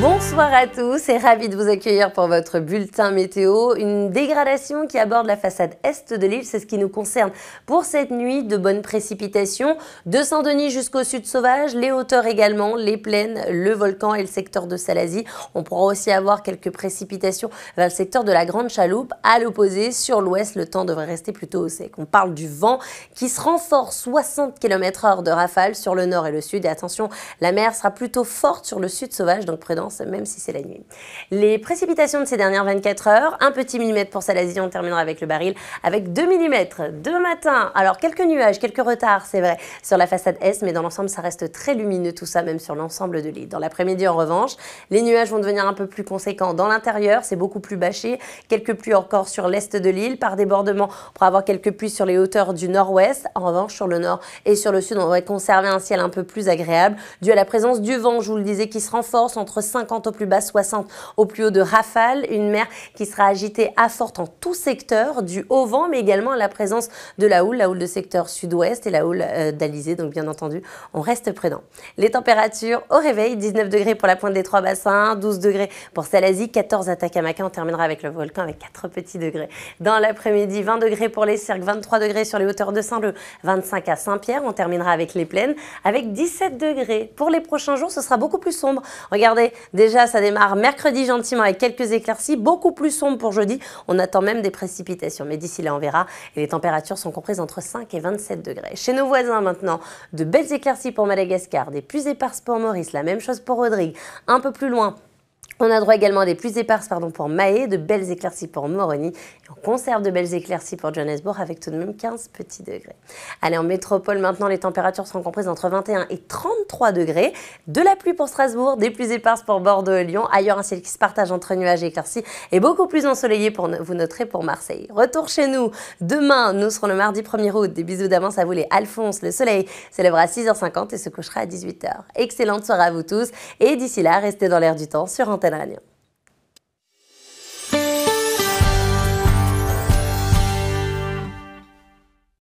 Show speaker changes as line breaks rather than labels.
Bonsoir à tous et ravi de vous accueillir pour votre bulletin météo. Une dégradation qui aborde la façade est de l'île, c'est ce qui nous concerne pour cette nuit. De bonnes précipitations de Saint-Denis jusqu'au sud sauvage, les hauteurs également, les plaines, le volcan et le secteur de Salazie. On pourra aussi avoir quelques précipitations vers le secteur de la Grande Chaloupe. À l'opposé, sur l'ouest, le temps devrait rester plutôt sec. On parle du vent qui se renforce 60 km/h de rafale sur le nord et le sud. Et attention, la mer sera plutôt forte sur le sud sauvage, donc prudence même si c'est la nuit. Les précipitations de ces dernières 24 heures, un petit millimètre pour Salazie, on terminera avec le baril, avec 2 mm de matin. Alors, quelques nuages, quelques retards, c'est vrai, sur la façade Est, mais dans l'ensemble, ça reste très lumineux tout ça, même sur l'ensemble de l'île. Dans l'après-midi, en revanche, les nuages vont devenir un peu plus conséquents dans l'intérieur, c'est beaucoup plus bâché, quelques pluies encore sur l'est de l'île, par débordement, pour avoir quelques pluies sur les hauteurs du nord-ouest. En revanche, sur le nord et sur le sud, on va conserver un ciel un peu plus agréable, dû à la présence du vent, je vous le disais, qui se renforce entre 50 au plus bas, 60 au plus haut de rafale. Une mer qui sera agitée à forte en tout secteur, du haut vent, mais également à la présence de la houle, la houle de secteur sud-ouest et la houle euh, d'Alizé. Donc bien entendu, on reste prudent. Les températures au réveil, 19 degrés pour la pointe des trois bassins, 12 degrés pour Salazie, 14 à Takamaka. On terminera avec le volcan avec 4 petits degrés. Dans l'après-midi, 20 degrés pour les cercles, 23 degrés sur les hauteurs de Saint-Leu, 25 à Saint-Pierre. On terminera avec les plaines avec 17 degrés. Pour les prochains jours, ce sera beaucoup plus sombre. Regardez, Déjà, ça démarre mercredi gentiment avec quelques éclaircies, beaucoup plus sombres pour jeudi. On attend même des précipitations, mais d'ici là, on verra. Et les températures sont comprises entre 5 et 27 degrés. Chez nos voisins maintenant, de belles éclaircies pour Madagascar, des plus éparses pour Maurice, la même chose pour Rodrigue. Un peu plus loin, on a droit également à des pluies éparses pardon, pour Mahé, de belles éclaircies pour Moroni. Et on conserve de belles éclaircies pour Johannesburg avec tout de même 15 petits degrés. Allez, en métropole maintenant, les températures seront comprises entre 21 et 33 degrés. De la pluie pour Strasbourg, des pluies éparses pour Bordeaux et Lyon. Ailleurs, un ciel qui se partage entre nuages et éclaircies et beaucoup plus ensoleillé, pour, vous noterez, pour Marseille. Retour chez nous. Demain, nous serons le mardi 1er août. Des bisous d'avance à vous les Alphonse. Le soleil s'élèvera à 6h50 et se couchera à 18h. Excellente soirée à vous tous. Et d'ici là, restez dans l'air du temps sur año.